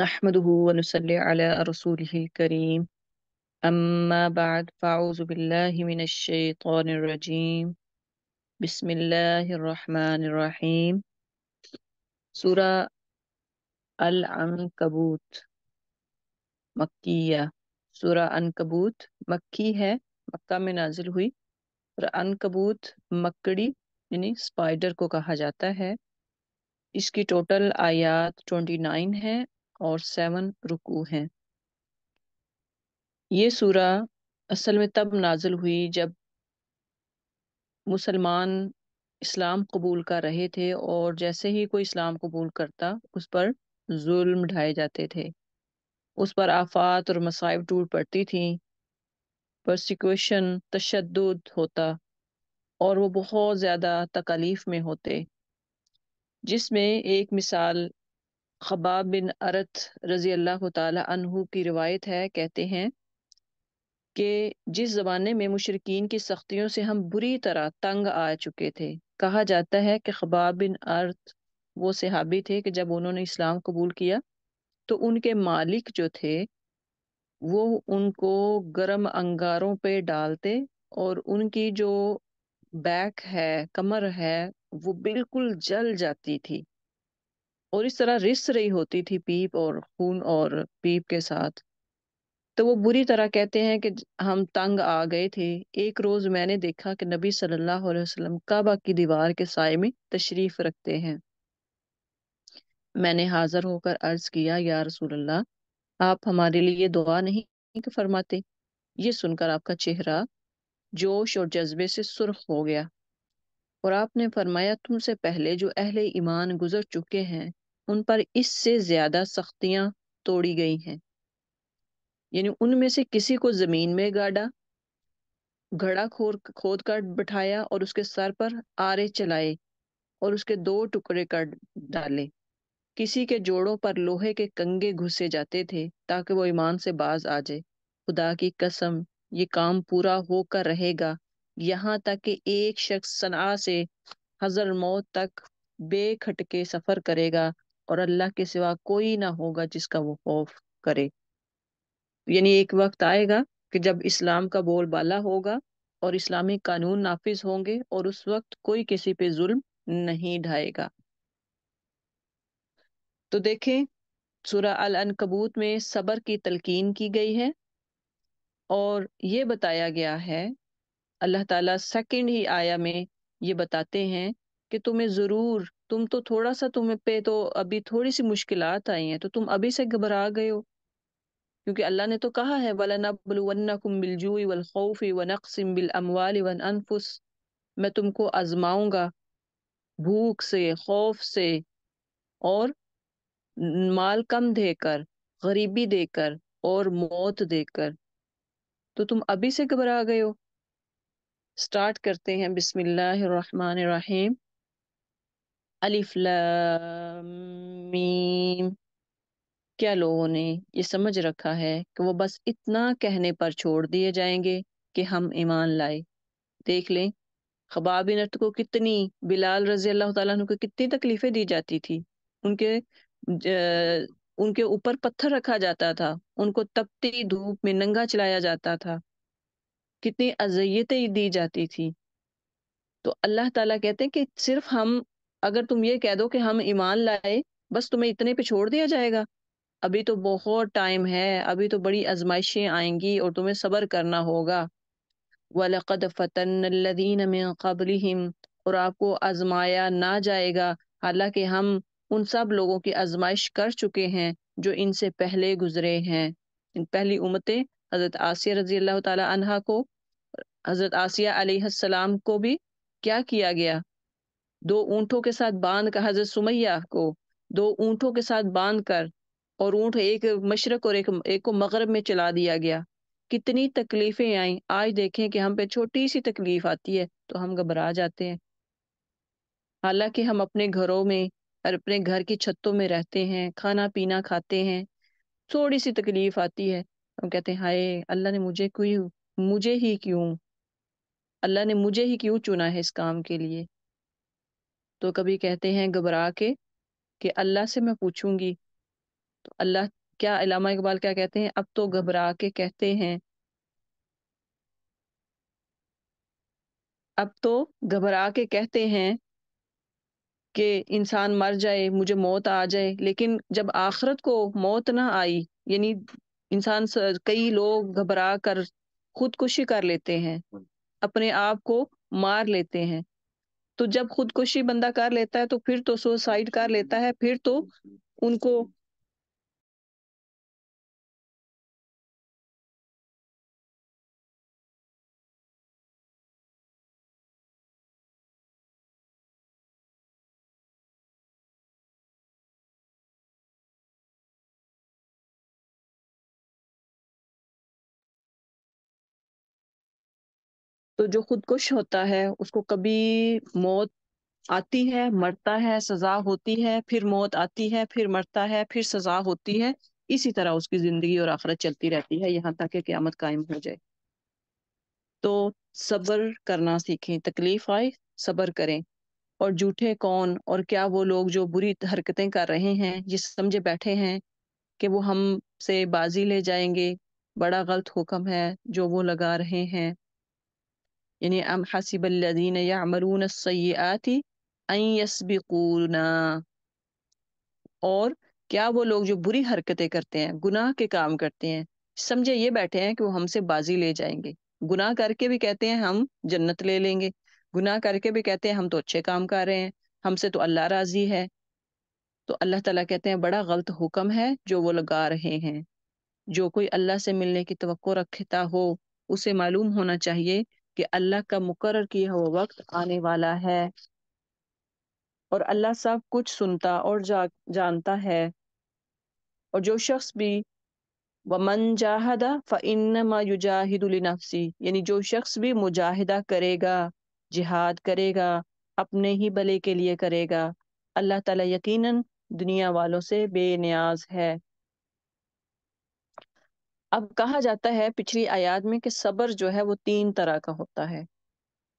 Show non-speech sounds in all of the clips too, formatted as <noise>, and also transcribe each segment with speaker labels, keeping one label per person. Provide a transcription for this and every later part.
Speaker 1: نحمده ونصلي على رسوله الكريم اما بعد فأعوذ بالله من الشيطان الرجيم بسم الله الرحمن الرحيم سوره العنكبوت मक्कीया सूरा अनकबूत मक्की है मक्का में नाजिल हुई और अनकबूत मकड़ी यानी स्पाइडर को कहा जाता है इसकी टोटल आयात 29 है और सेवन रुकू हैं ये सूरा असल में तब नाजिल हुई जब मुसलमान इस्लाम कबूल कर रहे थे और जैसे ही कोई इस्लाम कबूल करता उस पर जुल्म ढाए जाते थे उस पर आफात और मसाइब टूट पड़ती थी परसिक्यूशन तशद होता और वो बहुत ज़्यादा तकलीफ़ में होते जिसमें एक मिसाल खबाब बिन अरत रजी अल्लाह तहु की रिवायत है कहते हैं कि जिस ज़माने में मुशरकिन की सख्तियों से हम बुरी तरह तंग आ चुके थे कहा जाता है कि खबाब बिन अर्थ वो सहाबी थे कि जब उन्होंने इस्लाम कबूल किया तो उनके मालिक जो थे वो उनको गर्म अंगारों पे डालते और उनकी जो बैक है कमर है वो बिल्कुल जल जाती थी और इस तरह रिस रही होती थी पीप और खून और पीप के साथ तो वो बुरी तरह कहते हैं कि हम तंग आ गए थे एक रोज मैंने देखा कि नबी सल्लल्लाहु अलैहि वसल्लम काबा की दीवार के साय में तशरीफ रखते हैं मैंने हाजिर होकर अर्ज किया या रसूल अल्लाह आप हमारे लिए दुआ नहीं फरमाते ये सुनकर आपका चेहरा जोश और जज्बे से सुर्ख हो गया और आपने फरमाया तुमसे पहले जो अहले ईमान गुजर चुके हैं उन पर इससे ज्यादा सख्तियां तोड़ी गई हैं यानी उनमें से किसी को जमीन में गाड़ा घड़ा खोर खोद कर बैठाया और उसके सर पर आरे चलाए और उसके दो टुकड़े कर डाले किसी के जोड़ों पर लोहे के कंगे घुसे जाते थे ताकि वो ईमान से बाज आ जाए खुदा की कसम ये काम पूरा होकर रहेगा यहाँ तक कि एक शख्स सना से हजर मौत तक बेखटके सफर करेगा और अल्लाह के सिवा कोई ना होगा जिसका वो खौफ करे यानी एक वक्त आएगा कि जब इस्लाम का बोल बाला होगा और इस्लामी कानून नाफिज होंगे और उस वक्त कोई किसी पे जुल्म नहीं ढाएगा तो देखें सूरा अल अनकबूत में सबर की तलकीन की गई है और ये बताया गया है अल्लाह ताला सेकंड ही आया में ये बताते हैं कि तुम्हें ज़रूर तुम तो थोड़ा सा तुम पे तो अभी थोड़ी सी मुश्किलात आई हैं तो तुम अभी से घबरा गए हो क्योंकि अल्लाह ने तो कहा है वलनबलवन्नकुम बिलजूई वल खौफी व नक्सिम बिल अमवाल वन अनफुस मैं तुमको आजमाऊंगा भूख से खौफ से और माल कम देकर गरीबी देकर और मौत देकर तो तुम अभी से घबरा गए हो स्टार्ट करते हैं बिस्मिल्लाह अलिफ मीम क्या लोगों ने ये समझ रखा है कि वो बस इतना कहने पर छोड़ दिए जाएंगे कि हम ईमान लाए देख लें खबाबिनत को कितनी बिलाल रजी अल्लाह तु को कितनी तकलीफें दी जाती थी उनके ज, उनके ऊपर पत्थर रखा जाता था उनको तपती धूप में नंगा चलाया जाता था कितनी अजियतें दी जाती थी तो अल्लाह ताला कहते हैं कि सिर्फ हम अगर तुम ये कह दो कि हम ईमान लाए बस तुम्हें इतने पे छोड़ दिया जाएगा अभी तो बहुत टाइम है अभी तो बड़ी आजमाइशें आएंगी और तुम्हें सब्र करना होगा वलकद फ़तन में कबलिम और आपको आजमाया ना जाएगा हालांकि हम उन सब लोगों की आजमाइश कर चुके हैं जो इनसे पहले गुजरे हैं इन पहली उमतें हज़रत आसिया रजी अल्लाह तहा को हज़रत आसिया को भी क्या किया गया दो ऊंटों के साथ बांध कर हजरत सुमैया को दो ऊंटों के साथ बांध कर और ऊंट एक मशरक और एक एक को मगरब में चला दिया गया कितनी तकलीफें आई आज देखें कि हम पे छोटी सी तकलीफ आती है तो हम घबरा जाते हैं हालांकि हम अपने घरों में और अपने घर की छतों में रहते हैं खाना पीना खाते हैं थोड़ी सी तकलीफ आती है हम कहते हैं हाय अल्लाह ने मुझे क्यों मुझे ही क्यों अल्लाह ने मुझे ही क्यों चुना है इस काम के लिए तो कभी कहते हैं घबरा के कि अल्लाह से मैं पूछूंगी तो अल्लाह क्या अलामा इकबाल क्या कहते हैं अब तो घबरा के कहते हैं अब तो घबरा के कहते हैं कि इंसान मर जाए मुझे मौत आ जाए लेकिन जब आखरत को मौत ना आई यानी इंसान कई लोग घबरा कर खुदकुशी कर लेते हैं हाँ। अपने आप को मार लेते हैं तो जब खुदकुशी बंदा कर लेता है तो फिर तो सुसाइड कर लेता है फिर तो उनको तो जो खुदकुश होता है उसको कभी मौत आती है मरता है सजा होती है फिर मौत आती है फिर मरता है फिर सजा होती है इसी तरह उसकी जिंदगी और आखरत चलती रहती है यहाँ तक कि क्यामत कायम हो जाए तो सब्र करना सीखें तकलीफ आए सब्र करें और झूठे कौन और क्या वो लोग जो बुरी हरकतें कर रहे हैं ये समझे बैठे हैं कि वो हम से बाजी ले जाएंगे बड़ा गलत हुक्म है जो वो लगा रहे हैं यानी अम हसिब अल्लदीन यामलून सयाति यसबिकूना और क्या वो लोग जो बुरी हरकतें करते हैं गुनाह के काम करते हैं समझे ये बैठे हैं कि वो हमसे बाजी ले जाएंगे गुनाह करके भी कहते हैं हम जन्नत ले लेंगे गुनाह करके भी कहते हैं हम तो अच्छे काम कर रहे हैं हमसे तो अल्लाह राजी है तो अल्लाह तला कहते हैं बड़ा गलत हुक्म है जो वो लगा रहे हैं जो कोई अल्लाह से मिलने की तो रखता हो उसे मालूम होना चाहिए कि अल्लाह का मुकर किया हुआ वक्त आने वाला है और अल्लाह सब कुछ सुनता और जा, जानता है और जो शख्स भी मन जाहदा फ़िनमा युजाहिदुलनफसी यानी जो शख्स भी मुजाहिदा करेगा जिहाद करेगा अपने ही भले के लिए करेगा अल्लाह ताला यकीनन दुनिया वालों से बेनियाज है अब कहा जाता है पिछली आयात में कि सबर जो है वो तीन तरह का होता है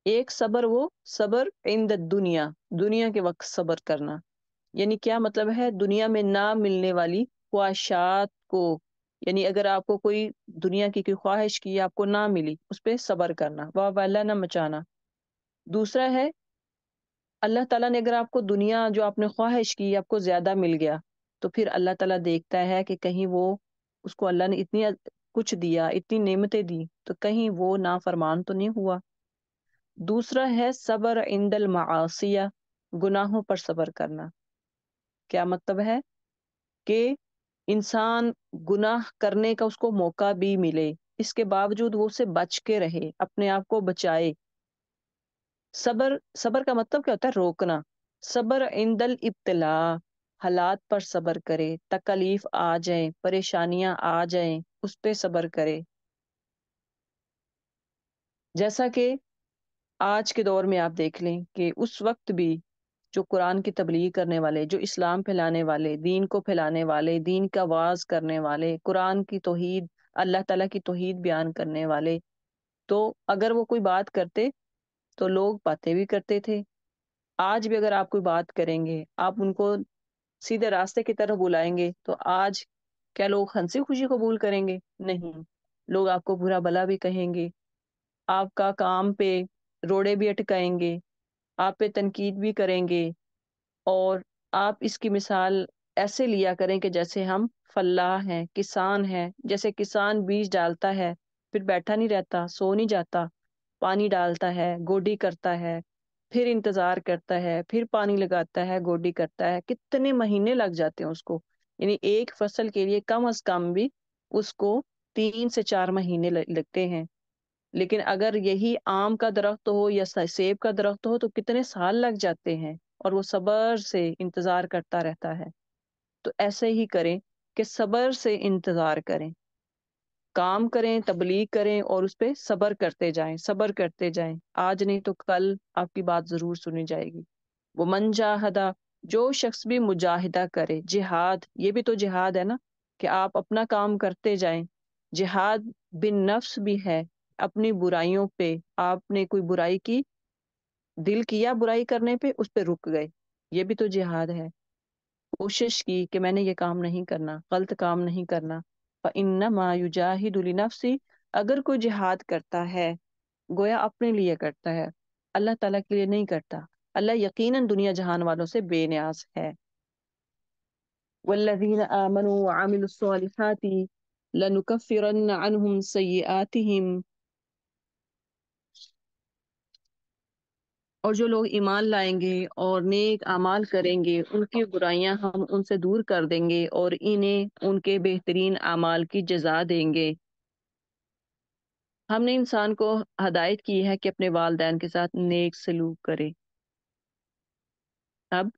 Speaker 1: एक सबर वो सबर इन द दुनिया दुनिया के वक्त सबर करना यानी क्या मतलब है दुनिया में ना मिलने वाली ख्वाहिशात को यानी अगर आपको कोई दुनिया की कोई ख्वाहिश की आपको ना मिली उस पर सबर करना वाह वाला ना मचाना दूसरा है अल्लाह ताला ने अगर आपको दुनिया जो आपने ख्वाहिश की आपको ज्यादा मिल गया तो फिर अल्लाह ताला देखता है कि कहीं वो उसको अल्लाह ने इतनी कुछ दिया इतनी नेमतें दी तो कहीं वो ना फरमान तो नहीं हुआ दूसरा है सबर इंदल मासिया गुनाहों पर सबर करना क्या मतलब है कि इंसान गुनाह करने का उसको मौका भी मिले इसके बावजूद वो उसे बच के रहे अपने आप को बचाए सबर सबर का मतलब क्या होता है रोकना सबर इंदल इब्तला हालात पर सब्र करे तकलीफ आ जाए परेशानियां आ जाए उस पर सब्र करे जैसा कि आज के दौर में आप देख लें कि उस वक्त भी जो कुरान की तबलीग करने वाले जो इस्लाम फैलाने वाले दीन को फैलाने वाले दीन का आवाज़ करने वाले कुरान की तोहीद अल्लाह ताला की तोहीद बयान करने वाले तो अगर वो कोई बात करते तो लोग बातें भी करते थे आज भी अगर आप कोई बात करेंगे आप उनको सीधे रास्ते की तरफ बुलाएंगे तो आज क्या लोग हंसी खुशी कबूल करेंगे नहीं लोग आपको बुरा भला भी कहेंगे आपका काम पे रोड़े भी अटकाएंगे आप पे तनकीद भी करेंगे और आप इसकी मिसाल ऐसे लिया करें कि जैसे हम फल्लाह हैं किसान हैं जैसे किसान बीज डालता है फिर बैठा नहीं रहता सो नहीं जाता पानी डालता है गोडी करता है फिर इंतजार करता है फिर पानी लगाता है गोडी करता है कितने महीने लग जाते हैं उसको यानी एक फसल के लिए कम अज कम भी उसको तीन से चार महीने लगते हैं लेकिन अगर यही आम का दरख्त हो या सेब का दरख्त हो तो कितने साल लग जाते हैं और वो सबर से इंतजार करता रहता है तो ऐसे ही करें कि सबर से इंतजार करें काम करें तबलीग करें और उस पर सबर करते जाएं सबर करते जाएं आज नहीं तो कल आपकी बात ज़रूर सुनी जाएगी वो मन जाहदा जो शख्स भी मुजाहिदा करे जिहाद ये भी तो जिहाद है ना कि आप अपना काम करते जाएं जिहाद बिन नफ्स भी है अपनी बुराइयों पे आपने कोई बुराई की दिल किया बुराई करने पे उस पर रुक गए ये भी तो जिहाद है कोशिश की कि मैंने ये काम नहीं करना गलत काम नहीं करना फिनसी अगर कोई जिहाद करता है गोया अपने लिए करता है अल्लाह तला के लिए नहीं करता अल्लाह यकीन दुनिया जहान वालों से बेनियाज है वल्लजीन आमनु वअमिलुस्सॉलिहाति लनुकफ्फिरन और जो लोग ईमान लाएंगे और नेक अमाल करेंगे उनकी बुराइयां हम उनसे दूर कर देंगे और इन्हें उनके बेहतरीन अमाल की जजा देंगे हमने इंसान को हदायत की है कि अपने वालदेन के साथ नेक सलूक करे अब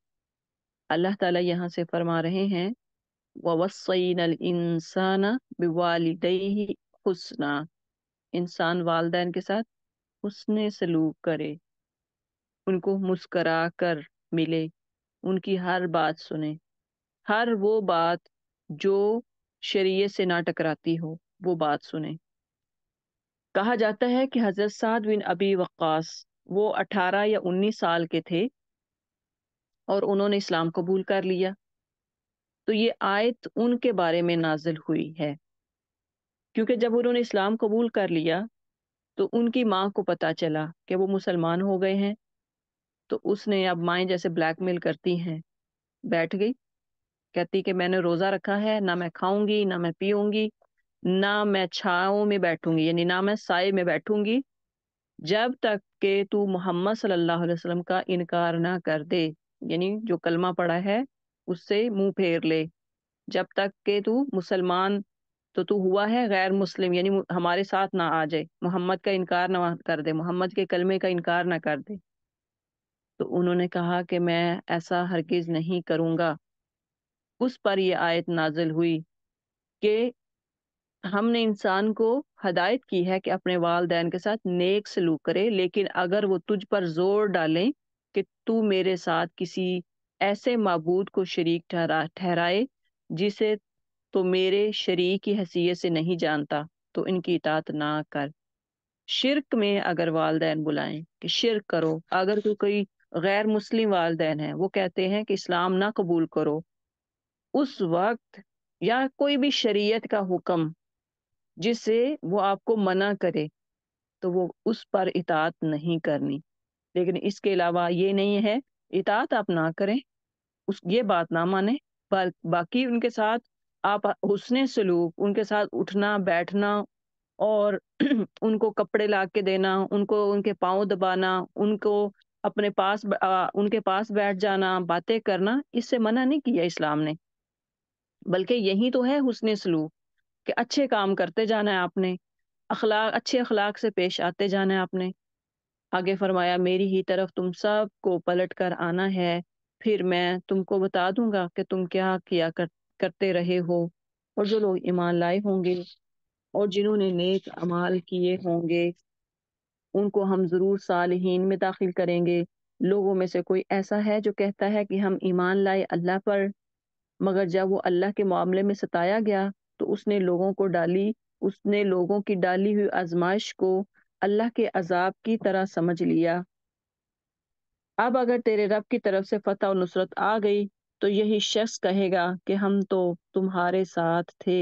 Speaker 1: अल्लाह ताला यहाँ से फरमा रहे हैं ववसैन इंसान बिवालदई हुसना इंसान वालदेन के साथ हुसन सलूक करे उनको मुस्करा कर मिले उनकी हर बात सुने हर वो बात जो शरीय से ना टकराती हो वो बात सुने कहा जाता है कि हजरत साद बिन अबी वक्कास वो अठारह या उन्नीस साल के थे और उन्होंने इस्लाम कबूल कर लिया तो ये आयत उनके बारे में नाजिल हुई है क्योंकि जब उन्होंने इस्लाम कबूल कर लिया तो उनकी माँ को पता चला कि वो मुसलमान हो गए हैं तो उसने अब माएँ जैसे ब्लैकमेल करती हैं बैठ गई कहती कि मैंने रोजा रखा है ना मैं खाऊंगी ना मैं पीऊंगी ना मैं छाओं में बैठूंगी यानी ना मैं साय में बैठूंगी जब तक के तू मोहम्मद सल्लल्लाहु अलैहि वसल्लम का इनकार ना कर दे यानी जो कलमा पड़ा है उससे मुंह फेर ले जब तक के तू मुसलमान तो तू हुआ है गैर मुस्लिम यानी हमारे साथ ना आ जाए मोहम्मद का इनकार ना कर दे मोहम्मद के कलमे का इनकार ना कर दे तो उन्होंने कहा कि मैं ऐसा हरगिज नहीं करूँगा उस पर यह आयत नाजिल हुई कि हमने इंसान को हदायत की है कि अपने वालदेन के साथ नेक सलूक करे लेकिन अगर वो तुझ पर जोर डालें कि तू मेरे साथ किसी ऐसे मबूद को शरीक ठहरा ठहराए जिसे तो मेरे शरीक की हैसियत से नहीं जानता तो इनकी इतात ना कर शिरक में अगर वालदेन बुलाएं कि शिरक करो अगर तू कोई गैर मुस्लिम वालदे हैं वो कहते हैं कि इस्लाम ना कबूल करो उस वक्त या कोई भी शरीयत का हुक्म जिसे वो आपको मना करे तो वो उस पर इतात नहीं करनी लेकिन इसके अलावा ये नहीं है इतात आप ना करें उस ये बात ना माने बा, बाकी उनके साथ आप हुसन सलूक उनके साथ उठना बैठना और <clears throat> उनको कपड़े ला के देना उनको उनके पाँव दबाना उनको अपने पास आ, उनके पास बैठ जाना बातें करना इससे मना नहीं किया इस्लाम ने बल्कि यही तो है हुसन सलूक कि अच्छे काम करते जाना है आपने अखलाक अच्छे अखलाक से पेश आते जाना है आपने आगे फरमाया मेरी ही तरफ तुम सब को पलट कर आना है फिर मैं तुमको बता दूंगा कि तुम क्या किया कर, करते रहे हो और जो लोग ईमान लाए होंगे और जिन्होंने नेक अमाल किए होंगे उनको हम ज़रूर सालहीन में दाखिल करेंगे लोगों में से कोई ऐसा है जो कहता है कि हम ईमान लाए अल्लाह पर मगर जब वो अल्लाह के मामले में सताया गया तो उसने लोगों को डाली उसने लोगों की डाली हुई आजमाइश को अल्लाह के अजाब की तरह समझ लिया अब अगर तेरे रब की तरफ से फतह और नुसरत आ गई तो यही शख्स कहेगा कि हम तो तुम्हारे साथ थे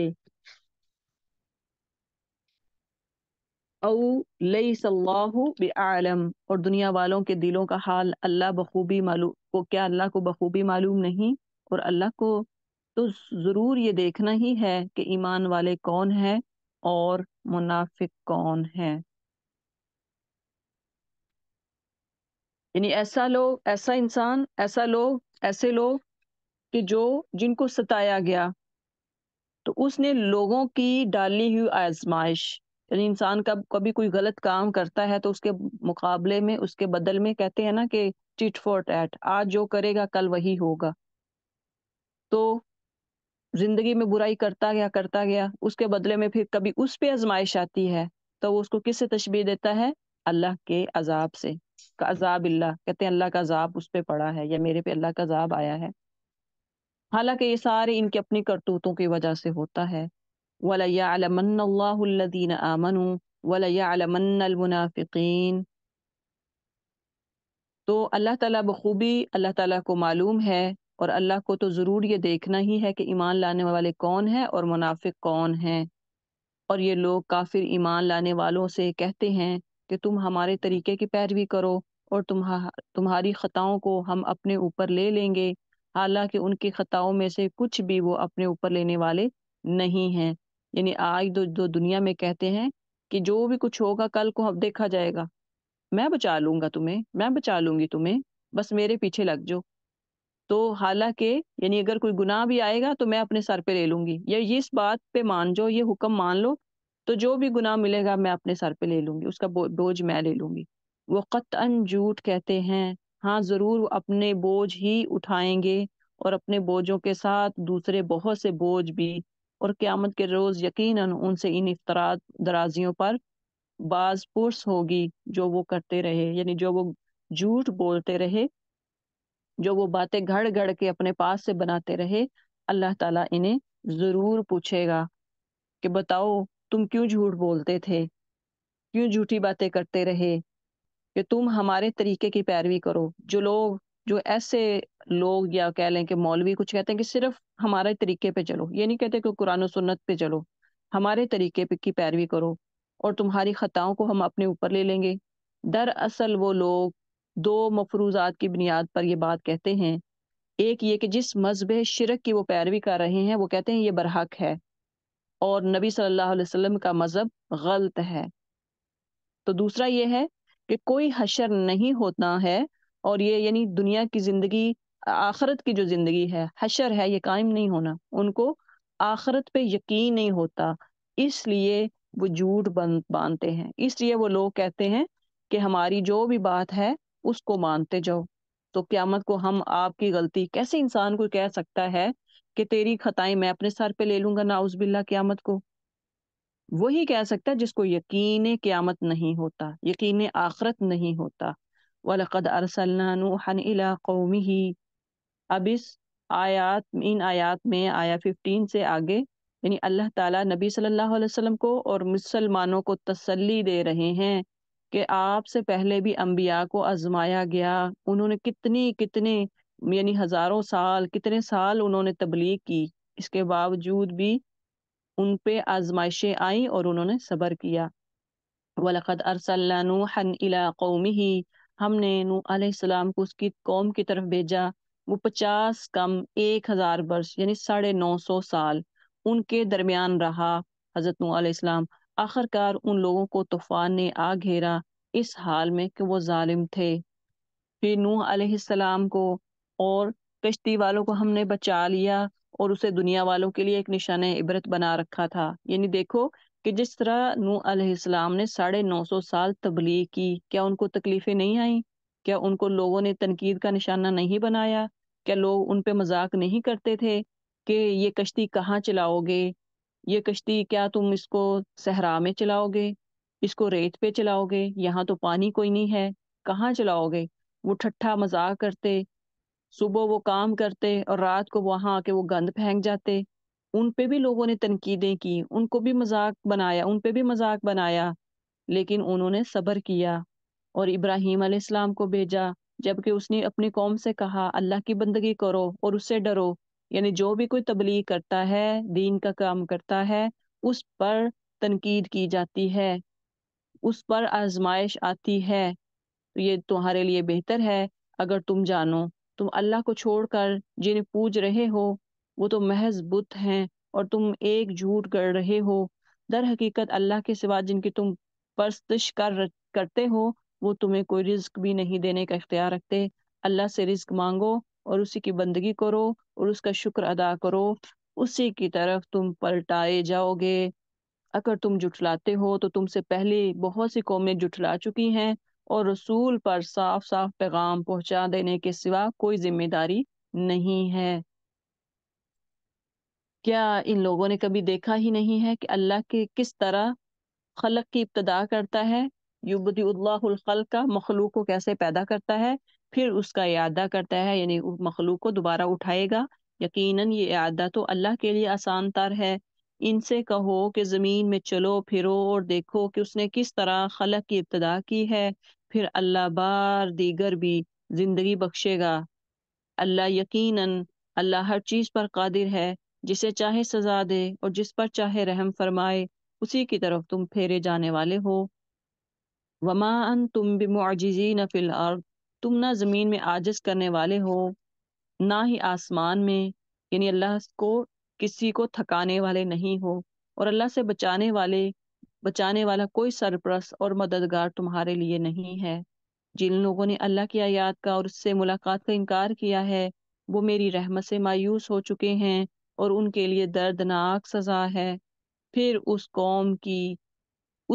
Speaker 1: औ लईसल्लाम और दुनिया वालों के दिलों का हाल अल्लाह बखूबी मालूम वो क्या अल्लाह को बखूबी मालूम नहीं और अल्लाह को तो ज़रूर ये देखना ही है कि ईमान वाले कौन है और मुनाफिक कौन है यानी ऐसा लोग ऐसा इंसान ऐसा लोग ऐसे लोग कि जो जिनको सताया गया तो उसने लोगों की डाली हुई आजमाइश यानी इंसान का कभी कोई गलत काम करता है तो उसके मुकाबले में उसके बदल में कहते हैं ना कि चिट फॉर टैट आज जो करेगा कल वही होगा तो जिंदगी में बुराई करता गया करता गया उसके बदले में फिर कभी उस पे आजमाइश आती है तो वो उसको किससे तशबी देता है अल्लाह के अजाब से अजाब अल्लाह कहते हैं अल्लाह का अजाब उस पर पड़ा है या मेरे पे अल्लाह का अजाब आया है हालांकि ये सारे इनके अपनी करतूतों की वजह से होता है वलयालमन अल्लाहदीन आमनु तो अल्लाह ताला बखूबी अल्लाह ताला को मालूम है और अल्लाह को तो ज़रूर ये देखना ही है कि ईमान लाने वाले कौन हैं और मुनाफिक कौन हैं और ये लोग काफिर ईमान लाने वालों से कहते हैं कि तुम हमारे तरीके की पैरवी करो और तुम्हारा तुम्हारी ख़ताओं को हम अपने ऊपर ले लेंगे हालांकि उनकी ख़ताओं में से कुछ भी वो अपने ऊपर लेने वाले नहीं हैं यानी आज दो, दो दुनिया में कहते हैं कि जो भी कुछ होगा कल को अब देखा जाएगा मैं बचा लूंगा तुम्हें मैं बचा लूंगी तुम्हें बस मेरे पीछे लग जाओ तो हालांकि यानी अगर कोई गुनाह भी आएगा तो मैं अपने सर पे ले लूंगी या ये इस बात पे मान जो ये हुक्म मान लो तो जो भी गुनाह मिलेगा मैं अपने सर पे ले लूंगी उसका बोझ मैं ले लूंगी वो कतअन झूठ कहते हैं हाँ ज़रूर अपने बोझ ही उठाएंगे और अपने बोझों के साथ दूसरे बहुत से बोझ भी और क़्यामत के रोज़ यकीन उनसे इन अफ्तराद दराजियों पर बाज पुरस होगी जो वो करते रहे यानी जो वो झूठ बोलते रहे जो वो बातें घड़ घड़ के अपने पास से बनाते रहे अल्लाह ताला इन्हें ज़रूर पूछेगा कि बताओ तुम क्यों झूठ बोलते थे क्यों झूठी बातें करते रहे कि तुम हमारे तरीके की पैरवी करो जो लोग जो ऐसे लोग या कह लें कि मौलवी कुछ कहते हैं कि सिर्फ हमारे तरीके पे चलो ये नहीं कहते कि कुरान सुन्नत पे चलो हमारे तरीके पे की पैरवी करो और तुम्हारी ख़ताओं को हम अपने ऊपर ले लेंगे दरअसल वो लोग दो मफरूजात की बुनियाद पर यह बात कहते हैं एक ये कि जिस मजहब शिरक की वो पैरवी कर रहे हैं वो कहते हैं ये बरहक है और नबी सल्लल्लाहु अलैहि वसल्लम का मज़हब गलत है तो दूसरा ये है कि कोई हशर नहीं होता है और ये यानी दुनिया की जिंदगी आखरत की जो जिंदगी है हशर है ये कायम नहीं होना उनको आखरत पे यकीन नहीं होता इसलिए वो झूठ बांधते हैं इसलिए वो लोग कहते हैं कि हमारी जो भी बात है उसको मानते जाओ तो क्यामत को हम आपकी गलती कैसे इंसान को कह सकता है कि तेरी खताएं मैं अपने सर पे ले लूंगा नाउज बिल्ला क्यामत को वही कह सकता है जिसको यकीन क्यामत नहीं होता यकीन आखरत नहीं होता वलक़द अरसलना नूहन इला कौमी अब इस आयात इन आयात में आया 15 से आगे यानी अल्लाह ताला नबी सल्लल्लाहु अलैहि वसल्लम को और मुसलमानों को तसल्ली दे रहे हैं कि आपसे पहले भी अम्बिया को आजमाया गया उन्होंने कितनी कितने यानी हज़ारों साल कितने साल उन्होंने तबलीग की इसके बावजूद भी उन पे आजमाइशें आईं और उन्होंने सब्र किया वलक़द अरसलना नूहन इला कौमी हमने नू आसमाम को उसकी कौम की तरफ भेजा वो पचास कम एक हजार वर्ष यानी साढ़े नौ सौ साल उनके दरमियान रहा हजरत नू आखिरकार उन लोगों को तूफान ने आ घेरा इस हाल में कि वो जालिम थे फिर नूह अलैहिस्सलाम को और कश्ती वालों को हमने बचा लिया और उसे दुनिया वालों के लिए एक निशान इबरत बना रखा था यानी देखो कि जिस तरह नू अलैहिस्सलाम ने साढ़े नौ सौ साल तबलीग की क्या उनको तकलीफ़ें नहीं आई क्या उनको लोगों ने तनकीद का निशाना नहीं बनाया क्या लोग उन पर मजाक नहीं करते थे कि ये कश्ती कहाँ चलाओगे ये कश्ती क्या तुम इसको सहरा में चलाओगे इसको रेत पे चलाओगे यहाँ तो पानी कोई नहीं है कहाँ चलाओगे वो ठट्ठा मजाक करते सुबह वो काम करते और रात को वहाँ आके वो गंद फेंक जाते उन पे भी लोगों ने तनकीदें की उनको भी मजाक बनाया उन पे भी मजाक बनाया लेकिन उन्होंने सब्र किया और इब्राहिम अलैहिस्सलाम को भेजा जबकि उसने अपनी कौम से कहा अल्लाह की बंदगी करो और उससे डरो यानी जो भी कोई तबलीग करता है दीन का काम करता है उस पर तनकीद की जाती है उस पर आजमाइश आती है तो ये तुम्हारे लिए बेहतर है अगर तुम जानो तुम अल्लाह को छोड़कर जिन्हें पूज रहे हो वो तो महज बुत हैं और तुम एक झूठ कर रहे हो दर हकीकत अल्लाह के सिवा जिनकी तुम परस्तिश कर करते हो वो तुम्हें कोई रिस्क भी नहीं देने का इख्तियार रखते अल्लाह से रिस्क मांगो और उसी की बंदगी करो और उसका शुक्र अदा करो उसी की तरफ तुम पलटाए जाओगे अगर तुम जुटलाते हो तो तुमसे पहले बहुत सी कौमें जुटला चुकी हैं और रसूल पर साफ साफ पैगाम पहुंचा देने के सिवा कोई जिम्मेदारी नहीं है क्या इन लोगों ने कभी देखा ही नहीं है कि अल्लाह की किस तरह खलक की इब्तदा करता है युबदील्लाखल का मखलूक को कैसे पैदा करता है फिर उसका इरादा करता है यानी मखलूक को दोबारा उठाएगा यकीनन ये इरादा तो अल्लाह के लिए आसान तर है इनसे कहो कि ज़मीन में चलो फिरो और देखो कि उसने किस तरह खलक की इब्तदा की है फिर अल्लाह बार दीगर भी ज़िंदगी बख्शेगा अल्लाह यकीनन अल्लाह हर चीज़ पर कादिर है जिसे चाहे सजा दे और जिस पर चाहे रहम फरमाए उसी की तरफ तुम फेरे जाने वाले हो वमा तुम भी मुआजी न फिल तुम ना ज़मीन में आजिज करने वाले हो ना ही आसमान में यानी अल्लाह को किसी को थकाने वाले नहीं हो और अल्लाह से बचाने वाले बचाने वाला कोई सरप्रस और मददगार तुम्हारे लिए नहीं है जिन लोगों ने अल्लाह की आयात का और उससे मुलाकात का इनकार किया है वो मेरी रहमत से मायूस हो चुके हैं और उनके लिए दर्दनाक सजा है फिर उस कौम की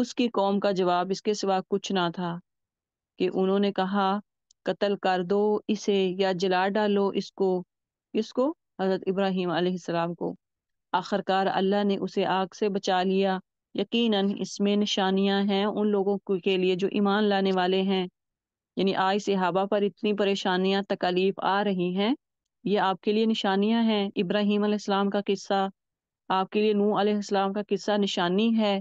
Speaker 1: उसकी कौम का जवाब इसके सिवा कुछ ना था कि उन्होंने कहा कत्ल कर दो इसे या जला डालो इसको इसको हज़रत इब्राहिम आसमाम को आखिरकार अल्लाह ने उसे आग से बचा लिया यकीनन इसमें निशानियां हैं उन लोगों के लिए जो ईमान लाने वाले हैं यानी आज सहाबा पर इतनी परेशानियां तकलीफ आ रही हैं ये आपके लिए निशानियां हैं इब्राहिम अलैहिस्सलाम का किस्सा आपके लिए नूह अलैहिस्सलाम का किस्सा निशानी है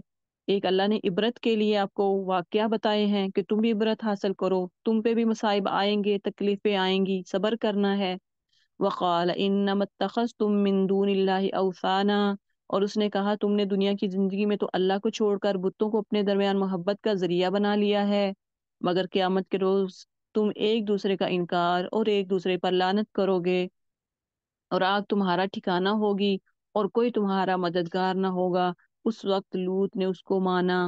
Speaker 1: एक अल्लाह ने इबरत के लिए आपको वाक्य बताए हैं कि तुम भी इबरत हासिल करो तुम पे भी मसाइब आएंगे तकलीफ़ें आएंगी सब्र करना है वक़ाल इन्नमतखस तुम मिंदून अवसाना और उसने कहा तुमने दुनिया की ज़िंदगी में तो अल्लाह को छोड़कर बुतों को अपने दरमियान मोहब्बत का ज़रिया बना लिया है मगर क़्यामत के रोज़ तुम एक दूसरे का इनकार और एक दूसरे पर लानत करोगे और आग तुम्हारा ठिकाना होगी और कोई तुम्हारा मददगार ना होगा उस वक्त लूत ने उसको माना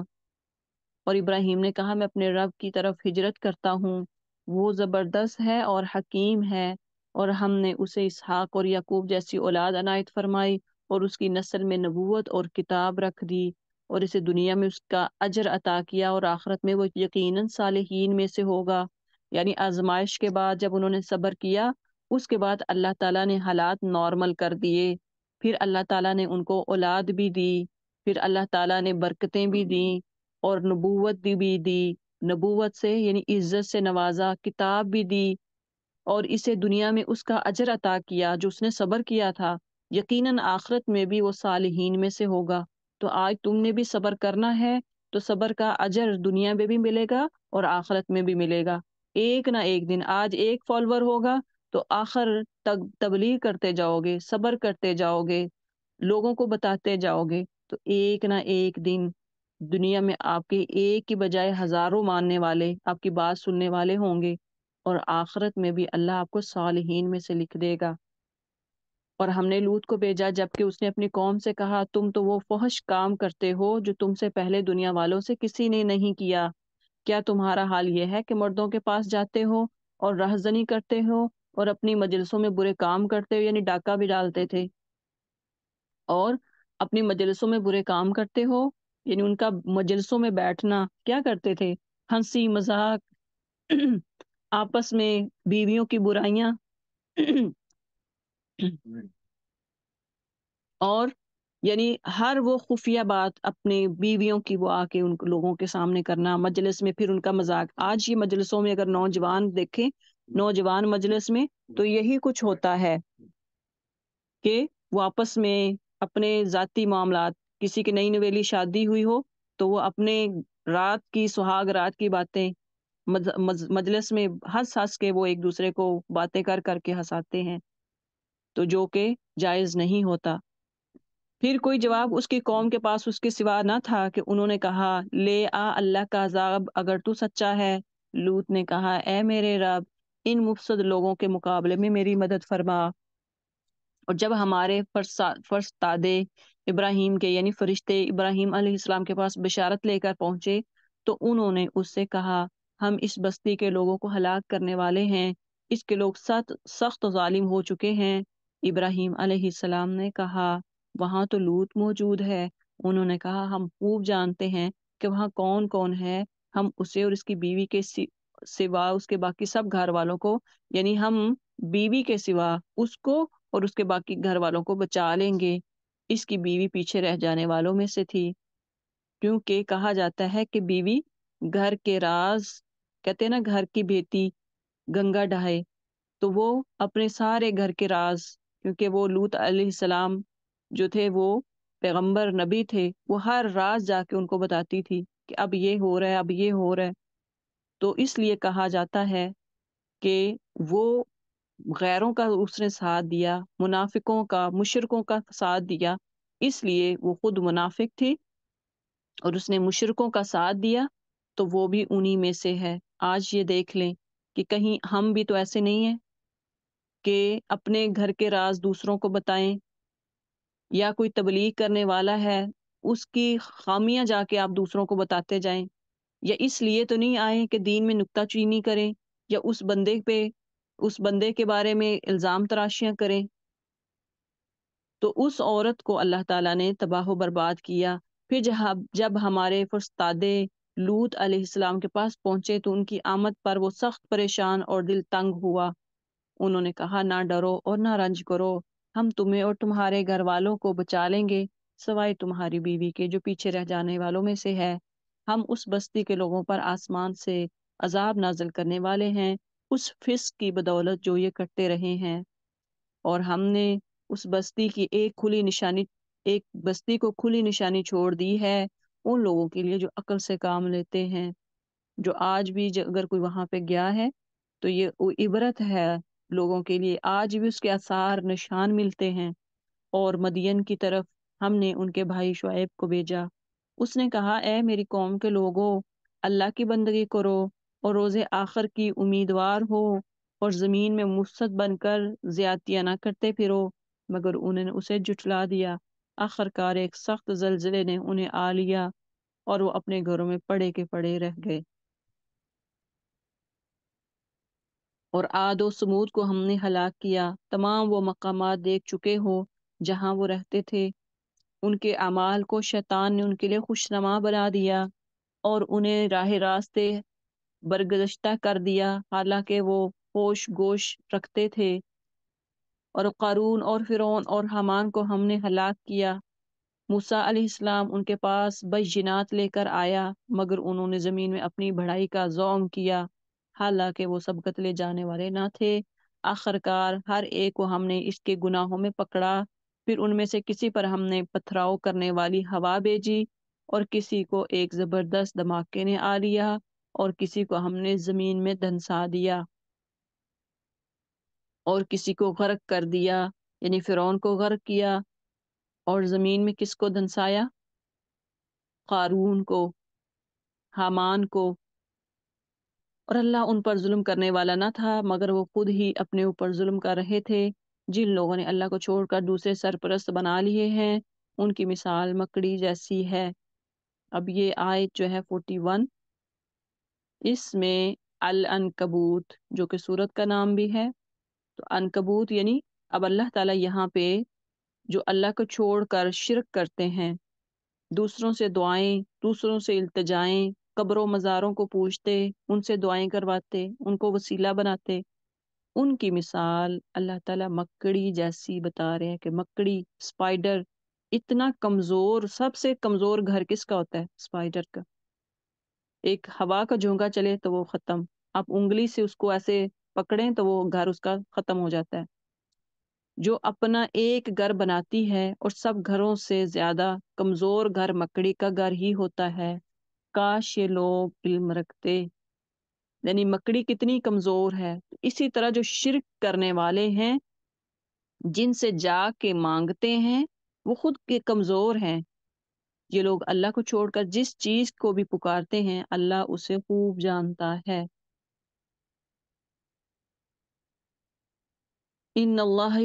Speaker 1: और इब्राहिम ने कहा मैं अपने रब की तरफ हिजरत करता हूँ वो ज़बरदस्त है और हकीम है और हमने उसे इसहाक और याकूब जैसी औलाद अनायत फरमाई और उसकी नस्ल में नबूत और किताब रख दी और इसे दुनिया में उसका अजर अता किया और आखरत में वो यकीनन सालहीन में से होगा यानी आजमाइश के बाद जब उन्होंने सब्र किया उसके बाद अल्लाह ताला ने हालात नॉर्मल कर दिए फिर अल्लाह ताला ने उनको औलाद भी दी फिर अल्लाह ताला ने बरकतें भी दी और नबूवत भी दी नबूवत से यानी इज्जत से नवाजा किताब भी दी और इसे दुनिया में उसका अजर अता किया जो उसने सब्र किया था यकीनन आखरत में भी वो सालहीन में से होगा तो आज तुमने भी सब्र करना है तो सब्र का अजर दुनिया में भी मिलेगा और आखरत में भी मिलेगा एक ना एक दिन आज एक फॉलोअर होगा तो आखिर तक तबलीग करते जाओगे सब्र करते जाओगे लोगों को बताते जाओगे तो एक ना एक दिन दुनिया में आपके एक की बजाय हजारों मानने वाले आपकी बात सुनने वाले होंगे और आखरत में भी अल्लाह आपको सालहीन में से लिख देगा और हमने लूत को भेजा जबकि उसने अपनी कौम से कहा तुम तो वो फहश काम करते हो जो तुमसे पहले दुनिया वालों से किसी ने नहीं किया क्या तुम्हारा हाल यह है कि मर्दों के पास जाते हो और रहजनी करते हो और अपनी मजलसों में बुरे काम करते हो यानी डाका भी डालते थे और अपनी मजलसों में बुरे काम करते हो यानी उनका मजलसों में बैठना क्या करते थे हंसी मजाक <clears throat> आपस में बीवियों की बुराइयां <clears throat> हम्म। और यानी हर वो खुफिया बात अपने बीवियों की वो आके उन लोगों के सामने करना मजलिस में फिर उनका मजाक आज ये मजलिसों में अगर नौजवान देखें नौजवान मजलिस में तो यही कुछ होता है कि वो आपस में अपने जाती मामला किसी की नई नवेली शादी हुई हो तो वो अपने रात की सुहाग रात की बातें मजलिस में हंस हंस के वो एक दूसरे को बातें कर करके हंसाते हैं तो जो कि जायज़ नहीं होता फिर कोई जवाब उसकी कौम के पास उसके सिवा ना था कि उन्होंने कहा ले आ अल्लाह का अजाब अगर तू सच्चा है लूत ने कहा ए मेरे रब इन मुफसद लोगों के मुकाबले में मेरी मदद फरमा और जब हमारे फरस्तादे इब्राहिम के यानी फरिश्ते इब्राहिम अलैहिस्सलाम के पास बिशारत लेकर पहुंचे तो उन्होंने उससे कहा हम इस बस्ती के लोगों को हलाक करने वाले हैं इसके लोग सख्त सख्त जालिम हो चुके हैं इब्राहिम अलैहिस्सलाम ने कहा वहां तो लूत मौजूद है उन्होंने कहा हम खूब जानते हैं कि वहां कौन कौन है हम उसे और उसकी बीवी के सिवा उसके बाकी सब घर वालों को यानी हम बीवी के सिवा उसको और उसके बाकी घर वालों को बचा लेंगे इसकी बीवी पीछे रह जाने वालों में से थी क्योंकि कहा जाता है कि बीवी घर के राज कहते ना घर की बेटी गंगा डहाए तो वो अपने सारे घर के राज क्योंकि वो लूत सलाम जो थे वो पैगंबर नबी थे वो हर रात जाके उनको बताती थी कि अब ये हो रहा है अब ये हो रहा है तो इसलिए कहा जाता है कि वो गैरों का उसने साथ दिया मुनाफिकों का मुशरकों का साथ दिया इसलिए वो खुद मुनाफिक थी और उसने मुशरकों का साथ दिया तो वो भी उन्हीं में से है आज ये देख लें कि कहीं हम भी तो ऐसे नहीं हैं कि अपने घर के राज दूसरों को बताएं या कोई तबलीग करने वाला है उसकी खामियां जाके आप दूसरों को बताते जाएं या इसलिए तो नहीं आए कि दीन में नुकता चीनी करें या उस बंदे पे उस बंदे के बारे में इल्ज़ाम तराशियां करें तो उस औरत को अल्लाह ताला ने तबाह बर्बाद किया फिर जब जब हमारे फरस्तादे लूत अलैहिस्सलाम के पास पहुंचे तो उनकी आमद पर वो सख्त परेशान और दिल तंग हुआ उन्होंने कहा ना डरो और ना रंज करो हम तुम्हें और तुम्हारे घर वालों को बचा लेंगे सवाई तुम्हारी बीवी के जो पीछे रह जाने वालों में से है हम उस बस्ती के लोगों पर आसमान से अजाब नाजिल करने वाले हैं उस फिस्क की बदौलत जो ये करते रहे हैं और हमने उस बस्ती की एक खुली निशानी एक बस्ती को खुली निशानी छोड़ दी है उन लोगों के लिए जो अकल से काम लेते हैं जो आज भी अगर कोई वहां पे गया है तो ये इबरत है लोगों के लिए आज भी उसके आसार निशान मिलते हैं और मदियन की तरफ हमने उनके भाई शुएब को भेजा उसने कहा ए मेरी कौम के लोगों अल्लाह की बंदगी करो और रोजे आखिर की उम्मीदवार हो और ज़मीन में मुस्त बनकर ज्यादतियाँ ना करते फिरो मगर उन्होंने उसे जुटला दिया आखिरकार एक सख्त जलजिले ने उन्हें आ लिया और वो अपने घरों में पड़े के पड़े रह गए और आद और समूद को हमने हलाक किया तमाम वो मकाम देख चुके हो जहाँ वो रहते थे उनके अमाल को शैतान ने उनके लिए खुशनुमा बना दिया और उन्हें राह रास्ते बरगश्ता कर दिया हालांकि वो होश गोश रखते थे और कारून और फिरौन और हमान को हमने हलाक किया मूसा अलैहिस्सलाम उनके पास बस जिनात लेकर आया मगर उन्होंने ज़मीन में अपनी बढ़ाई का जोम किया हालांकि वो सब कतले जाने वाले ना थे आखिरकार हर एक को हमने इसके गुनाहों में पकड़ा फिर उनमें से किसी पर हमने पथराव करने वाली हवा भेजी और किसी को एक जबरदस्त धमाके ने आ लिया और किसी को हमने जमीन में धंसा दिया और किसी को गर्क कर दिया यानी फिरौन को गर्क किया और जमीन में किसको धंसाया कारून को हामान को और अल्लाह उन पर जुल्म करने वाला ना था मगर वो खुद ही अपने ऊपर जुल्म कर रहे थे जिन लोगों ने अल्लाह को छोड़कर दूसरे सरपरस्त बना लिए हैं उनकी मिसाल मकड़ी जैसी है अब ये आए जो है फोर्टी वन इसमें अल अनकबूत जो कि सूरत का नाम भी है तो अनकबूत यानी अब अल्लाह ताला यहाँ पे जो अल्लाह को छोड़कर शिरक करते हैं दूसरों से दुआएं दूसरों से इल्तजाएं कब्रों मज़ारों को पूछते उनसे दुआएं करवाते उनको वसीला बनाते उनकी मिसाल अल्लाह ताला मकड़ी जैसी बता रहे हैं कि मकड़ी स्पाइडर इतना कमज़ोर सबसे कमज़ोर घर किसका होता है स्पाइडर का एक हवा का झोंका चले तो वो ख़त्म आप उंगली से उसको ऐसे पकड़ें तो वो घर उसका ख़त्म हो जाता है जो अपना एक घर बनाती है और सब घरों से ज्यादा कमजोर घर मकड़ी का घर ही होता है काश ये लोग इल्म रखते यानी मकड़ी कितनी कमजोर है इसी तरह जो शिरक करने वाले हैं जिनसे जा के मांगते हैं वो खुद के कमजोर हैं ये लोग अल्लाह को छोड़कर जिस चीज को भी पुकारते हैं अल्लाह उसे खूब जानता है इन अल्लाह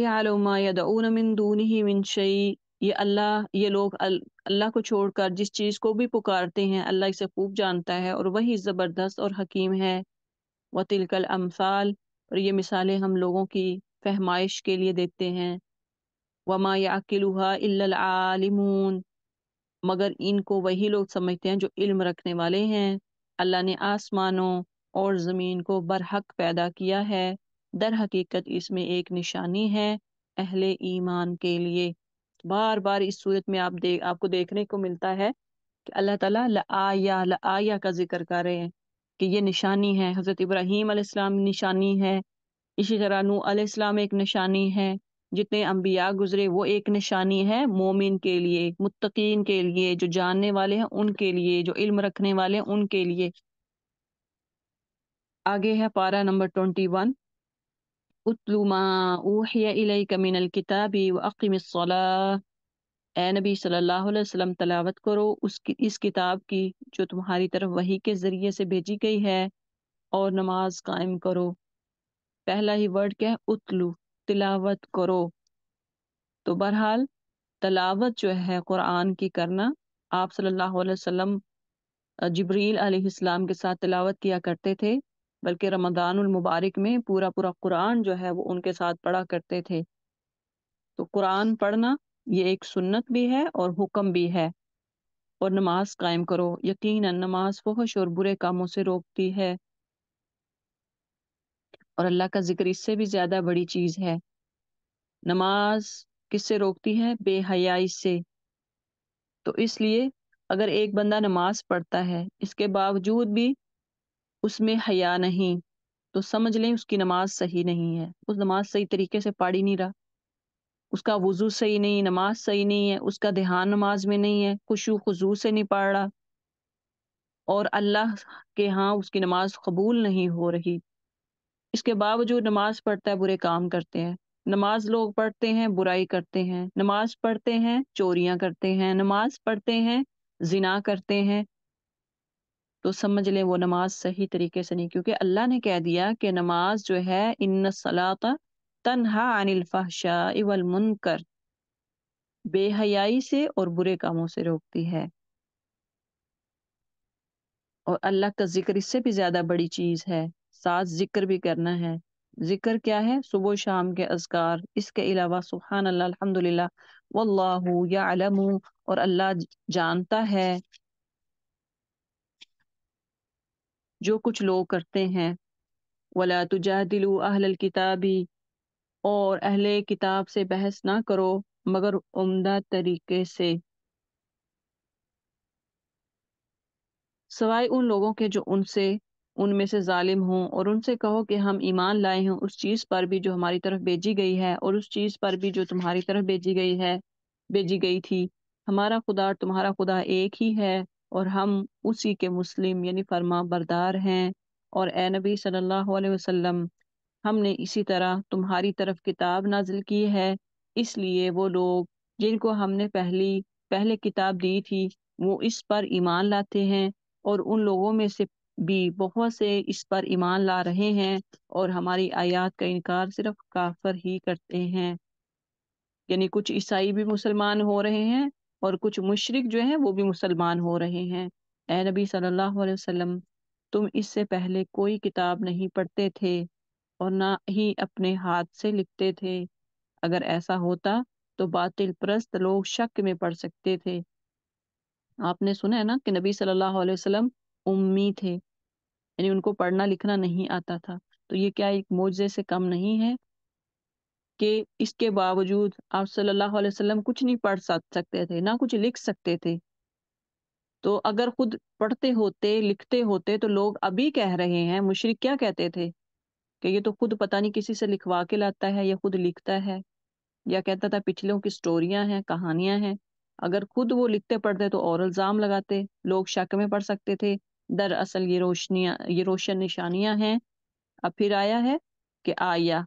Speaker 1: मिन दूनी मिन शई ये अल्लाह ये लोग अल्लाह को छोड़कर जिस चीज़ को भी पुकारते हैं अल्लाह इसे खूब जानता है और वही ज़बरदस्त और हकीम है व तिलकल अमसाल और ये मिसालें हम लोगों की फहमाइश के लिए देते हैं वमा याकिलुहा आलिमून मगर इनको वही लोग समझते हैं जो इल्म रखने वाले हैं अल्लाह ने आसमानों और ज़मीन को बरहक पैदा किया है दर हकीकत इसमें एक निशानी है अहले ईमान के लिए बार बार इस सूरत में आप देख आपको देखने को मिलता है कि अल्लाह ताला लआया लआया का जिक्र कर रहे हैं कि ये निशानी है हज़रत इब्राहिम अलैहिस्सलाम निशानी है इसी तरह नू अलैहिस्सलाम एक निशानी है जितने अम्बिया गुजरे वो एक निशानी है मोमिन के लिए मुत्तकीन के लिए जो जानने वाले हैं उनके लिए जो इल्म रखने वाले हैं उनके लिए आगे है पारा नंबर ट्वेंटी वन أتل ما किताबी ए नबी सल्लल्लाहु तलावत करो उस इस किताब की जो तुम्हारी तरफ वही के ज़रिए से भेजी गई है और नमाज कायम करो पहला ही वर्ड क्या है उतलू तिलावत करो तो बहरहाल तलावत जो है कुरान की करना आप सल्लल्लाहु अलैहि वसल्लम जबरील अलैहिस्सलाम के साथ तिलावत किया करते थे बल्कि रमदान मुबारक में पूरा पूरा कुरान जो है वो उनके साथ पढ़ा करते थे तो कुरान पढ़ना ये एक सुन्नत भी है और हुक्म भी है और नमाज कायम करो यकीन नमाज फहश और बुरे कामों से रोकती है और अल्लाह का जिक्र इससे भी ज्यादा बड़ी चीज है नमाज किससे रोकती है बेहयाई से तो इसलिए अगर एक बंदा नमाज पढ़ता है इसके बावजूद भी उसमें हया नहीं तो समझ लें उसकी नमाज सही नहीं है उस नमाज सही तरीके से पढ़ ही नहीं रहा उसका वजू सही नहीं नमाज सही नहीं है उसका ध्यान नमाज में नहीं है खुशू खजू से नहीं पढ़ रहा और अल्लाह के यहाँ उसकी नमाज कबूल नहीं हो रही इसके बावजूद नमाज पढ़ता है बुरे काम करते हैं नमाज लोग पढ़ते हैं बुराई करते हैं नमाज पढ़ते हैं चोरियां करते हैं नमाज पढ़ते हैं जिना करते हैं तो समझ लें वो नमाज सही तरीके से नहीं क्योंकि अल्लाह ने कह दिया कि नमाज जो है इन सलात तनहा अनिल इवल मुनकर बेहयाई से और बुरे कामों से रोकती है और अल्लाह का जिक्र इससे भी ज्यादा बड़ी चीज है साथ जिक्र भी करना है जिक्र क्या है सुबह शाम के अजगार इसके अलावा सुबहान अल्लाह अल्हम्दुलिल्लाह वल्लाहु यालमु और अल्लाह जानता है जो कुछ लोग करते हैं वला दिलु अहल किताबी और अहल किताब से बहस ना करो मगर उम्दा तरीके से सवाए उन लोगों के जो उनसे उनमें से जालिम हों और उनसे कहो कि हम ईमान लाए हों उस चीज़ पर भी जो हमारी तरफ भेजी गई है और उस चीज़ पर भी जो तुम्हारी तरफ भेजी गई है भेजी गई थी हमारा खुदा और तुम्हारा खुदा एक ही है और हम उसी के मुस्लिम यानी फर्मा बरदार हैं और ए नबी सल्लल्लाहु अलैहि वसल्लम हमने इसी तरह तुम्हारी तरफ किताब नाजिल की है इसलिए वो लोग जिनको हमने पहली पहले किताब दी थी वो इस पर ईमान लाते हैं और उन लोगों में से भी बहुत से इस पर ईमान ला रहे हैं और हमारी आयात का इनकार सिर्फ काफर ही करते हैं यानी कुछ ईसाई भी मुसलमान हो रहे हैं और कुछ मुशरक जो हैं वो भी मुसलमान हो रहे हैं ए नबी सल्लल्लाहु अलैहि वसल्लम तुम इससे पहले कोई किताब नहीं पढ़ते थे और ना ही अपने हाथ से लिखते थे अगर ऐसा होता तो बातिल परस्त लोग शक में पढ़ सकते थे आपने सुना है ना कि नबी सल्लल्लाहु अलैहि वसल्लम उम्मी थे यानी उनको पढ़ना लिखना नहीं आता था तो ये क्या एक मोजे से कम नहीं है कि इसके बावजूद आप सल्लल्लाहु अलैहि वसल्लम कुछ नहीं पढ़ सकते थे ना कुछ लिख सकते थे तो अगर खुद पढ़ते होते लिखते होते तो लोग अभी कह रहे हैं मुशरक क्या कहते थे कि ये तो खुद पता नहीं किसी से लिखवा के लाता है या खुद लिखता है या कहता था पिछलों की स्टोरियां हैं कहानियां हैं अगर खुद वो लिखते पढ़ते तो और इल्ज़ाम लगाते लोग शक में पढ़ सकते थे दरअसल ये रोशनियाँ ये रोशन निशानियाँ हैं अब फिर आया है कि आया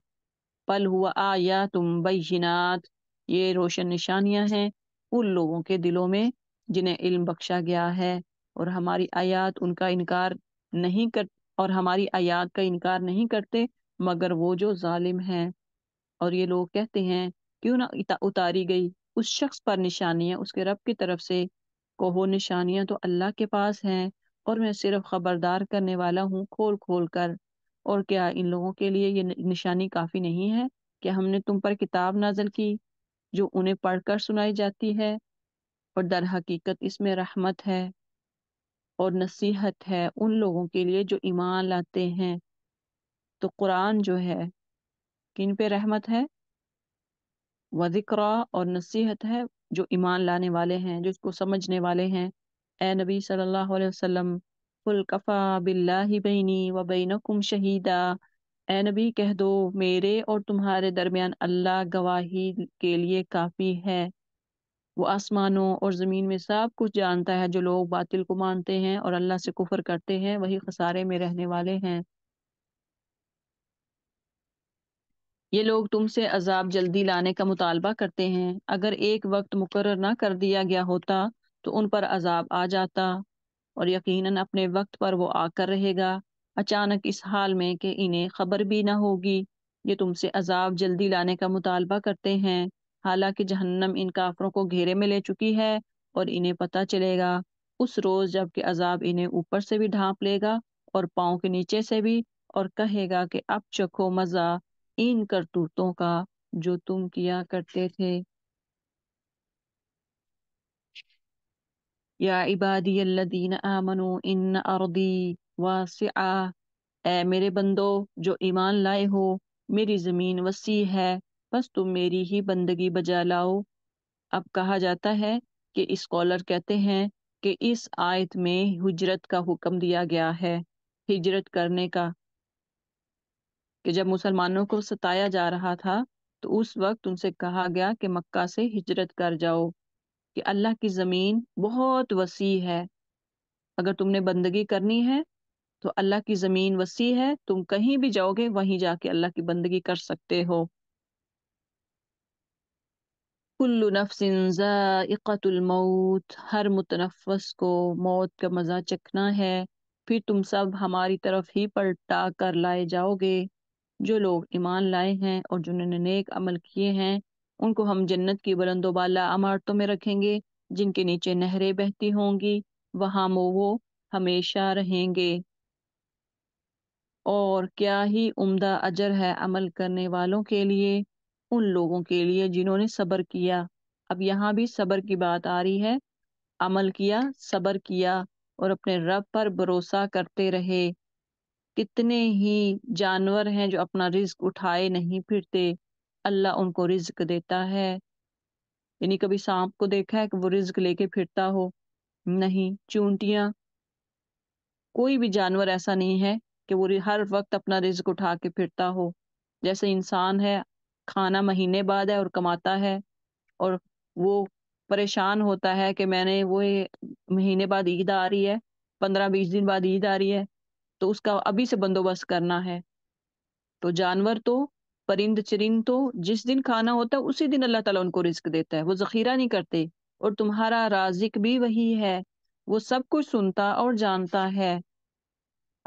Speaker 1: पल हुआ आया तुम बिनात ये रोशन निशानियां हैं उन लोगों के दिलों में जिन्हें इल्म बख्शा गया है और हमारी आयात उनका इनकार नहीं कर और हमारी आयात का इनकार नहीं करते मगर वो जो जालिम हैं और ये लोग कहते हैं क्यों ना उतारी गई उस शख्स पर निशानियां उसके रब की तरफ से कहो निशानियां तो अल्लाह के पास हैं और मैं सिर्फ खबरदार करने वाला हूँ खोल खोल कर और क्या इन लोगों के लिए ये निशानी काफी नहीं है कि हमने तुम पर किताब नाजल की जो उन्हें पढ़कर सुनाई जाती है और दर हकीकत इसमें रहमत है और नसीहत है उन लोगों के लिए जो ईमान लाते हैं तो कुरान जो है किन पे रहमत है वजिक्रा और नसीहत है जो ईमान लाने वाले हैं जो इसको समझने वाले हैं ए नबी सल्लल्लाहु अलैहि वसल्लम कुल कफ़ा बिल्लाहि बैनी व शहीदा ए नबी कह दो मेरे और तुम्हारे दरमियान अल्लाह गवाही के लिए काफ़ी है वो आसमानों और ज़मीन में सब कुछ जानता है जो लोग बातिल को मानते हैं और अल्लाह से कुफर करते हैं वही खसारे में रहने वाले हैं ये लोग तुमसे अजाब जल्दी लाने का मुतालबा करते हैं अगर एक वक्त मुकर ना कर दिया गया होता तो उन पर अजाब आ जाता और यकीनन अपने वक्त पर वो आकर रहेगा अचानक इस हाल में कि इन्हें खबर भी ना होगी ये तुमसे अजाब जल्दी लाने का मुतालबा करते हैं हालांकि जहन्नम इन काफरों को घेरे में ले चुकी है और इन्हें पता चलेगा उस रोज जबकि अजाब इन्हें ऊपर से भी ढांप लेगा और पाओ के नीचे से भी और कहेगा कि अब चखो मज़ा इन करतूतों का जो तुम किया करते थे يا इबादी الذين मेरे बंदो जो ईमान लाए हो मेरी ज़मीन वसी है बस तुम मेरी ही बंदगी बजा लाओ अब कहा जाता है कि स्कॉलर कहते हैं कि इस आयत में हजरत का हुक्म दिया गया है हिजरत करने का कि जब मुसलमानों को सताया जा रहा था तो उस वक्त उनसे कहा गया कि मक्का से हिजरत कर जाओ कि अल्लाह की ज़मीन बहुत वसी है अगर तुमने बंदगी करनी है तो अल्लाह की ज़मीन वसी है तुम कहीं भी जाओगे वहीं जाके अल्लाह की बंदगी कर सकते हो कुल्लु नफ्सिन मौत हर मुतनफस को मौत का मज़ा चखना है फिर तुम सब हमारी तरफ ही पलटा कर लाए जाओगे जो लोग ईमान लाए हैं और जिन्होंने नेक अमल किए हैं उनको हम जन्नत की बुलंदोबाला अमारतों में रखेंगे जिनके नीचे नहरें बहती होंगी वहां वो हमेशा रहेंगे और क्या ही उम्दा अजर है अमल करने वालों के लिए उन लोगों के लिए जिन्होंने सब्र किया अब यहाँ भी सब्र की बात आ रही है अमल किया सब्र किया और अपने रब पर भरोसा करते रहे कितने ही जानवर हैं जो अपना रिस्क उठाए नहीं फिरते अल्लाह उनको रिज्क देता है यानी कभी सांप को देखा है कि वो रिज्क लेके फिरता हो नहीं चूंटियां कोई भी जानवर ऐसा नहीं है कि वो हर वक्त अपना रिज्क उठा के फिरता हो जैसे इंसान है खाना महीने बाद है और कमाता है और वो परेशान होता है कि मैंने वो महीने बाद ईद आ रही है पंद्रह बीस दिन बाद ईद आ रही है तो उसका अभी से बंदोबस्त करना है तो जानवर तो परिंद चरिंद तो जिस दिन खाना होता है उसी दिन अल्लाह ताला उनको रिस्क देता है वो जखीरा नहीं करते और तुम्हारा राजिक भी वही है वो सब कुछ सुनता और जानता है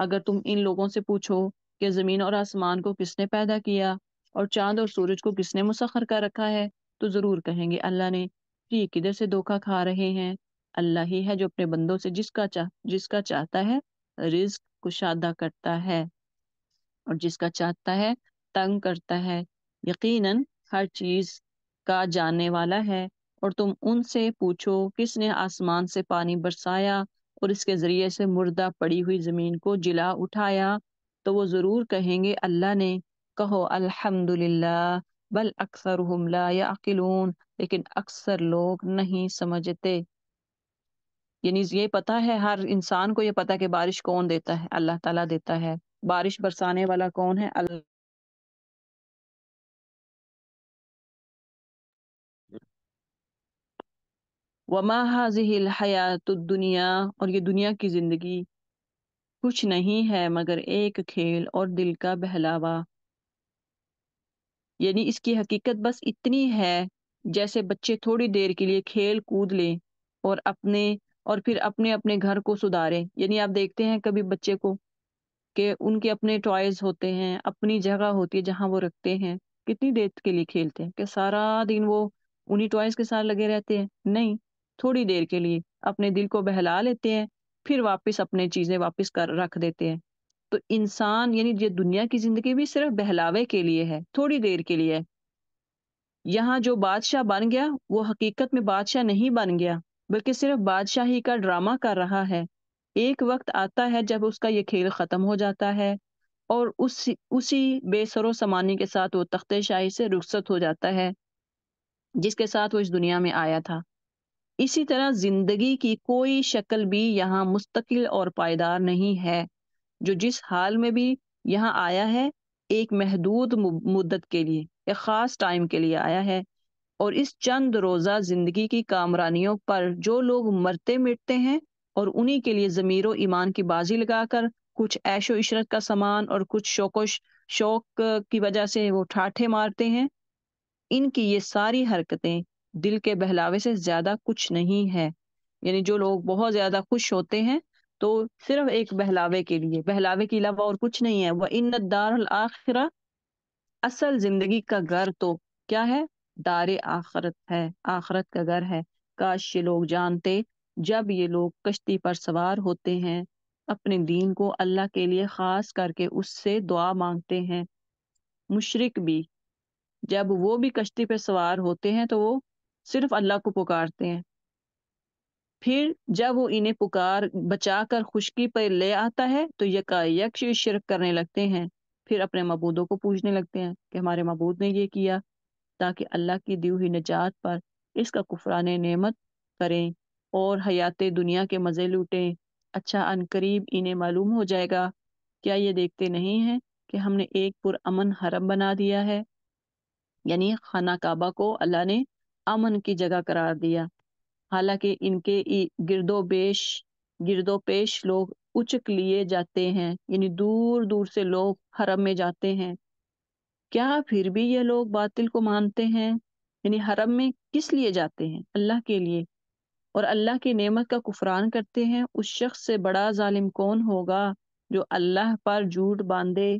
Speaker 1: अगर तुम इन लोगों से पूछो कि ज़मीन और आसमान को किसने पैदा किया और चांद और सूरज को किसने मुसखर कर रखा है तो ज़रूर कहेंगे अल्लाह ने ये किधर से धोखा खा रहे हैं अल्लाह ही है जो अपने बंदों से जिसका चाह जिसका चाहता है रिस्क कुशादा करता है और जिसका चाहता है तंग करता है यकीनन हर चीज का जानने वाला है और तुम उनसे पूछो किसने आसमान से पानी बरसाया और इसके जरिए से मुर्दा पड़ी हुई जमीन को जिला उठाया तो वो जरूर कहेंगे अल्लाह ने कहो अल्हम्दुलिल्लाह बल अक्सर हमला या अकिलून लेकिन अक्सर लोग नहीं समझते यानी ये पता है हर इंसान को ये पता है कि बारिश कौन देता है अल्लाह ताला देता है बारिश बरसाने वाला कौन है अल्लाह वमा हाजिल हयात दुनिया और ये दुनिया की ज़िंदगी कुछ नहीं है मगर एक खेल और दिल का बहलावा यानी इसकी हकीकत बस इतनी है जैसे बच्चे थोड़ी देर के लिए खेल कूद लें और अपने और फिर अपने अपने घर को सुधारें यानी आप देखते हैं कभी बच्चे को कि उनके अपने टॉयज होते हैं अपनी जगह होती है जहां वो रखते हैं कितनी देर के लिए खेलते हैं कि सारा दिन वो उन्हीं टॉयज के साथ लगे रहते हैं नहीं थोड़ी देर के लिए अपने दिल को बहला लेते हैं फिर वापस अपने चीजें वापस कर रख देते हैं तो इंसान यानी ये दुनिया की जिंदगी भी सिर्फ बहलावे के लिए है थोड़ी देर के लिए है यहाँ जो बादशाह बन गया वो हकीकत में बादशाह नहीं बन गया बल्कि सिर्फ बादशाही का ड्रामा कर रहा है एक वक्त आता है जब उसका ये खेल ख़त्म हो जाता है और उस उसी बेसरो समानी के साथ वो तख्ते शाही से रुखसत हो जाता है जिसके साथ वो इस दुनिया में आया था इसी तरह जिंदगी की कोई शक्ल भी यहाँ मुस्तकिल और पायदार नहीं है जो जिस हाल में भी यहाँ आया है एक महदूद मुद्दत के लिए एक ख़ास टाइम के लिए आया है और इस चंद रोज़ा ज़िंदगी की कामरानियों पर जो लोग मरते मिटते हैं और उन्हीं के लिए ज़मीर व ईमान की बाजी लगाकर कुछ ऐशो इशरत का सामान और कुछ शोकोश शौक की वजह से वो ठाठे मारते हैं इनकी ये सारी हरकतें दिल के बहलावे से ज्यादा कुछ नहीं है यानी जो लोग बहुत ज्यादा खुश होते हैं तो सिर्फ एक बहलावे के लिए बहलावे के अलावा और कुछ नहीं है वह इन दार आखिरा असल जिंदगी का घर तो क्या है दार आखरत है आखरत का घर है काश ये लोग जानते जब ये लोग कश्ती पर सवार होते हैं अपने दीन को अल्लाह के लिए खास करके उससे दुआ मांगते हैं मुशरक भी जब वो भी कश्ती पर सवार होते हैं तो वो सिर्फ अल्लाह को पुकारते हैं फिर जब वो इन्हें पुकार बचा कर खुशकी पर ले आता है तो यकायक शिरक करने लगते हैं फिर अपने मबूदों को पूछने लगते हैं कि हमारे मबूद ने ये किया ताकि अल्लाह की दी हुई निजात पर इसका कुफरान नेमत करें और हयात दुनिया के मज़े लूटें अच्छा अनकरीब इन्हें मालूम हो जाएगा क्या ये देखते नहीं हैं कि हमने एक पुरमन हरम बना दिया है यानी खाना काबा को अल्लाह ने अमन की जगह करार दिया हालांकि इनके गिरदोबेश गिरदोपेश लोग उचक लिए जाते हैं यानी दूर दूर से लोग हरम में जाते हैं क्या फिर भी ये लोग बातिल को मानते हैं यानी हरम में किस लिए जाते हैं अल्लाह के लिए और अल्लाह की नेमत का कुफरान करते हैं उस शख्स से बड़ा जालिम कौन होगा जो अल्लाह पर झूठ बांधे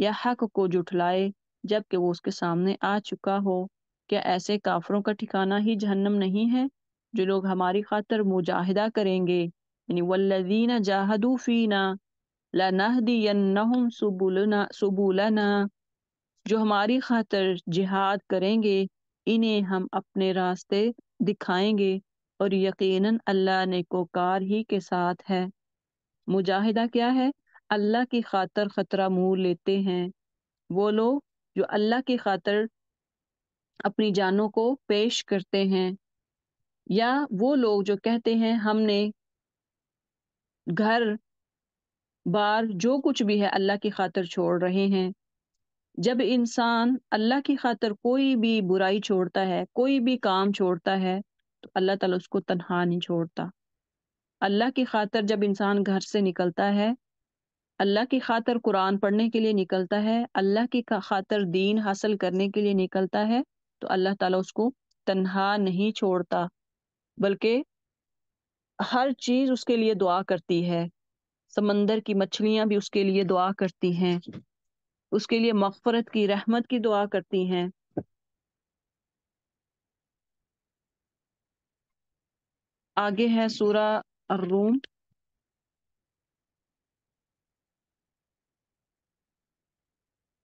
Speaker 1: या हक को जुठलाए जबकि वो उसके सामने आ चुका हो क्या ऐसे काफरों का ठिकाना ही जहन्नम नहीं है जो लोग हमारी खातर मुजाहिदा करेंगे यानी जाहदू फीना जो हमारी खातर जिहाद करेंगे इन्हें हम अपने रास्ते दिखाएंगे और यकीनन अल्लाह ने कोकार ही के साथ है मुजाहिदा क्या है अल्लाह की खातर ख़तरा मूल लेते हैं वो लोग जो अल्लाह की खातर अपनी जानों को पेश करते हैं या वो लोग जो कहते हैं हमने घर बार जो कुछ भी है अल्लाह की खातर छोड़ रहे हैं जब इंसान अल्लाह की खातर कोई भी बुराई छोड़ता है कोई भी काम छोड़ता है तो अल्लाह ताला उसको तनहा नहीं छोड़ता अल्लाह की खातर जब इंसान घर से निकलता है अल्लाह की खातर कुरान पढ़ने के लिए निकलता है अल्लाह की खातर दीन हासिल करने के लिए निकलता है तो अल्लाह ताला उसको तन्हा नहीं छोड़ता बल्कि हर चीज उसके लिए दुआ करती है समंदर की मछलियां भी उसके लिए दुआ करती हैं उसके लिए मफफरत की रहमत की दुआ करती हैं आगे है सूरा अर्रूम